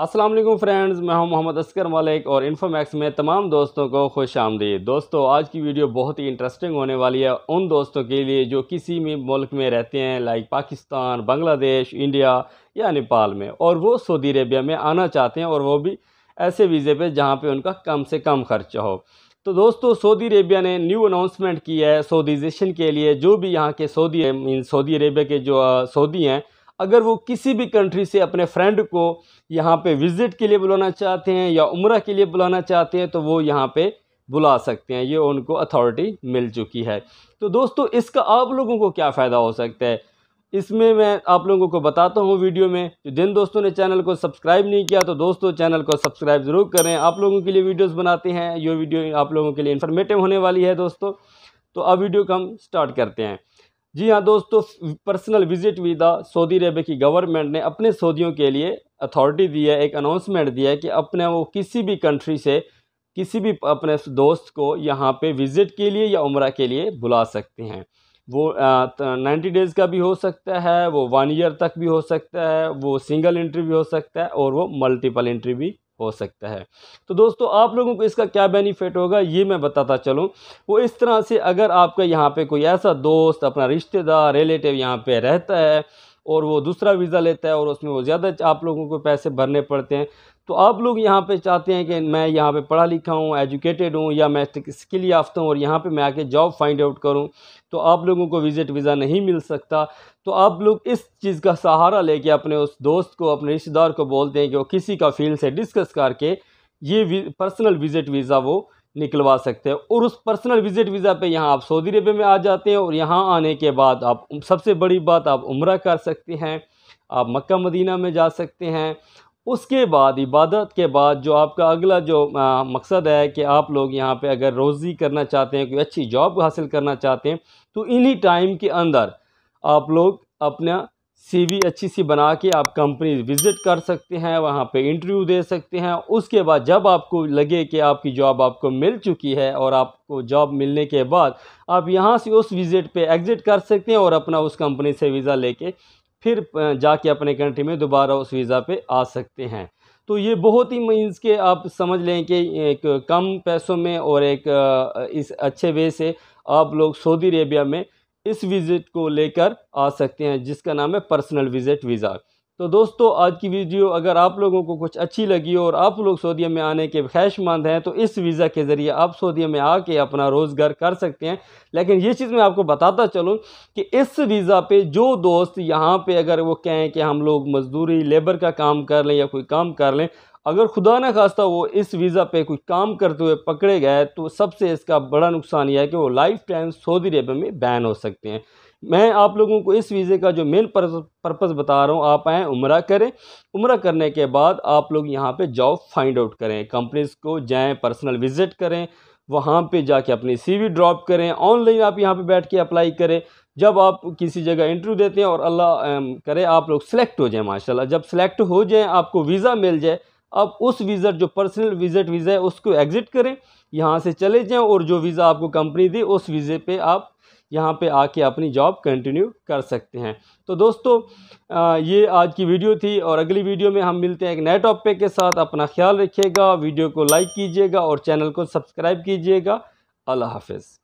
Aslam friends मैं हूं मोहम्मद असकर मलिक और इन्फोमैक्स में तमाम दोस्तों को खुश आमदी दोस्तों आज की वीडियो बहुत ही इंटरेस्टिंग होने वाली है उन दोस्तों के लिए जो किसी भी मुल्क में रहते हैं लाइक पाकिस्तान बांग्लादेश इंडिया या नेपाल में और वो सऊदी अरेबिया में आना चाहते हैं और वो भी ऐसे वीज़े पर जहाँ पर उनका कम से कम खर्चा हो तो दोस्तों सऊदी अरेबिया ने न्यू अनाउंसमेंट की है सऊदीजेशन के लिए जो भी यहाँ के सऊदी सऊदी अरेबिया के जो सऊदी हैं अगर वो किसी भी कंट्री से अपने फ्रेंड को यहाँ पे विज़िट के लिए बुलाना चाहते हैं या उम्र के लिए बुलाना चाहते हैं तो वो यहाँ पे बुला सकते हैं ये उनको अथॉरिटी मिल चुकी है तो दोस्तों इसका आप लोगों को क्या फ़ायदा हो सकता है इसमें मैं आप लोगों को बताता हूँ वीडियो में जो तो जिन दोस्तों ने चैनल को सब्सक्राइब नहीं किया तो दोस्तों चैनल को सब्सक्राइब ज़रूर करें आप लोगों के लिए वीडियोज़ बनाते हैं ये वीडियो आप लोगों के लिए इन्फॉर्मेटिव होने वाली है दोस्तों तो अब वीडियो को हम स्टार्ट करते हैं जी हाँ दोस्तों personal visit visa Saudi Arab की गवर्नमेंट ने अपने सऊदियों के लिए अथॉरिटी दी है एक अनाउंसमेंट दिया है कि अपने वो किसी भी कंट्री से किसी भी अपने दोस्त को यहाँ पे विज़िट के लिए या उम्र के लिए बुला सकते हैं वो नाइन्टी डेज़ का भी हो सकता है वो वन ईयर तक भी हो सकता है वो सिंगल इंट्री भी हो सकता है और वो मल्टीपल इंट्री भी हो सकता है तो दोस्तों आप लोगों को इसका क्या बेनिफिट होगा ये मैं बताता चलूँ वो इस तरह से अगर आपका यहाँ पे कोई ऐसा दोस्त अपना रिश्तेदार रिलेटिव यहाँ पे रहता है और वो दूसरा वीज़ा लेता है और उसमें वो ज़्यादा आप लोगों को पैसे भरने पड़ते हैं तो आप लोग यहाँ पे चाहते हैं कि मैं यहाँ पे पढ़ा लिखा हूँ एजुकेटेड हूँ या मैं स्किल याफ्ता हूँ और यहाँ पे मैं आके जॉब फाइंड आउट करूँ तो आप लोगों को विज़िट वीज़ा नहीं मिल सकता तो आप लोग इस चीज़ का सहारा लेके अपने उस दोस्त को अपने रिश्तेदार को बोलते हैं कि वो किसी का फील्ड से डिस्कस करके ये पर्सनल विज़िट वीज़ा वो निकलवा सकते हैं और उस पर्सनल विजिट वीज़ा पे यहाँ आप सऊदी अरबिया में आ जाते हैं और यहाँ आने के बाद आप सबसे बड़ी बात आप उम्र कर सकते हैं आप मक्का मदीना में जा सकते हैं उसके बाद इबादत के बाद जो आपका अगला जो आ, मकसद है कि आप लोग यहाँ पे अगर रोज़ी करना चाहते हैं कोई अच्छी जॉब हासिल करना चाहते हैं तो इन्हीं टाइम के अंदर आप लोग अपना सीवी अच्छी सी बना के आप कंपनी विज़िट कर सकते हैं वहाँ पे इंटरव्यू दे सकते हैं उसके बाद जब आपको लगे कि आपकी जॉब आपको मिल चुकी है और आपको जॉब मिलने के बाद आप यहाँ से उस विज़िट पे एग्ज़िट कर सकते हैं और अपना उस कंपनी से वीज़ा लेके फिर जाके अपने कंट्री में दोबारा उस वीज़ा पर आ सकते हैं तो ये बहुत ही मीन्स के आप समझ लें कि एक कम पैसों में और एक इस अच्छे वे से आप लोग सऊदी अरेबिया में इस विज़िट को लेकर आ सकते हैं जिसका नाम है पर्सनल विज़िट वीज़ा तो दोस्तों आज की वीडियो अगर आप लोगों को कुछ अच्छी लगी हो और आप लोग सऊदीया में आने के ख्वाहिशमंद हैं तो इस वीज़ा के ज़रिए आप सऊदीया में आके अपना रोज़गार कर सकते हैं लेकिन ये चीज़ मैं आपको बताता चलूँ कि इस वीज़ा पे जो दोस्त यहाँ पे अगर वो कहें कि हम लोग मजदूरी लेबर का काम कर लें या कोई काम कर लें अगर खुदा न खास्ता वो इस वीज़ा पे कोई काम करते हुए पकड़े गए तो सबसे इसका बड़ा नुकसान यह है कि वो लाइफ टाइम सऊदी अरबिया में बैन हो सकते हैं मैं आप लोगों को इस वीज़े का जो मेन पर्पज़ बता रहा हूँ आप आएँ उम्र करें उम्र करने के बाद आप लोग यहाँ पे जॉब फाइंड आउट करें कंपनीज़ को जाएँ पर्सनल विज़िट करें वहाँ पे जाके अपनी सीवी ड्रॉप करें ऑनलाइन आप यहाँ पे बैठ के अप्लाई करें जब आप किसी जगह इंटरव्यू देते हैं और अल्लाह करे आप लोग सिलेक्ट हो जाएं माशाल्लाह जब सिलेक्ट हो जाएं आपको वीज़ा मिल जाए अब उस वीज़ा जो पर्सनल विजिट वीज़ा है उसको एग्ज़िट करें यहाँ से चले जाएं और जो वीज़ा आपको कंपनी दे उस वीज़े पे आप यहाँ पे आके अपनी जॉब कंटिन्यू कर सकते हैं तो दोस्तों आ, ये आज की वीडियो थी और अगली वीडियो में हम मिलते हैं एक नए टॉपिक के साथ अपना ख्याल रखिएगा वीडियो को लाइक कीजिएगा और चैनल को सब्सक्राइब कीजिएगा अल्लाह हाफिज़